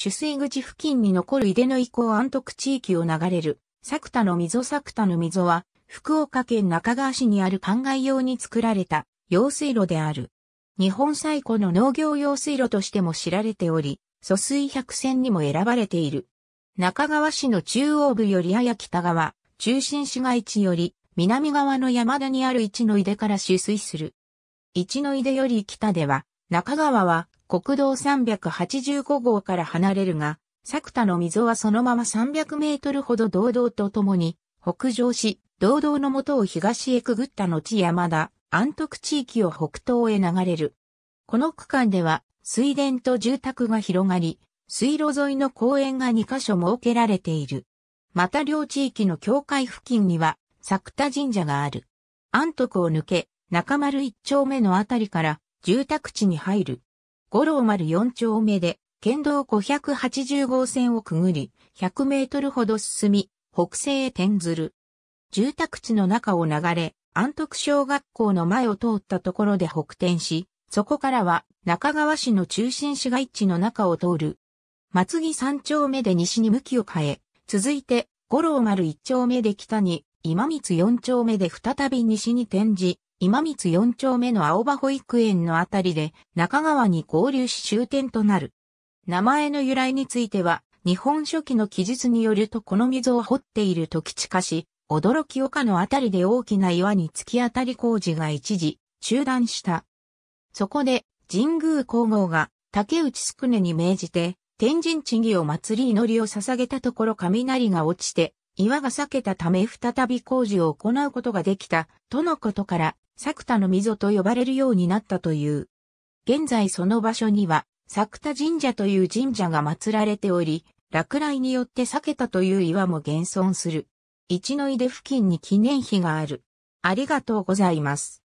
取水口付近に残る井出の遺構安徳地域を流れる、作田の溝作田の溝は、福岡県中川市にある灌漑用に作られた用水路である。日本最古の農業用水路としても知られており、疎水百選にも選ばれている。中川市の中央部よりやや北側、中心市街地より南側の山田にある一の井出から取水する。一の井出より北では、中川は国道385号から離れるが、作田の溝はそのまま300メートルほど堂々と共に北上し、堂々のとを東へくぐった後山田、安徳地域を北東へ流れる。この区間では水田と住宅が広がり、水路沿いの公園が2カ所設けられている。また両地域の境界付近には、作田神社がある。安徳を抜け、中丸一丁目のあたりから住宅地に入る。五郎丸4丁目で、県道580号線をくぐり、100メートルほど進み、北西へ転ずる。住宅地の中を流れ、安徳小学校の前を通ったところで北転し、そこからは中川市の中心市街地の中を通る。松木三丁目で西に向きを変え、続いて五郎丸一丁目で北に、今光四丁目で再び西に転じ、今光四丁目の青葉保育園のあたりで中川に合流し終点となる。名前の由来については、日本書紀の記述によるとこの溝を掘っている時化し、驚き丘のあたりで大きな岩に突き当たり工事が一時中断した。そこで神宮皇后が竹内宿根に命じて天神地義を祭り祈りを捧げたところ雷が落ちて岩が裂けたため再び工事を行うことができたとのことから作田の溝と呼ばれるようになったという。現在その場所には、作田神社という神社が祀られており、落雷によって避けたという岩も現存する。一の井出付近に記念碑がある。ありがとうございます。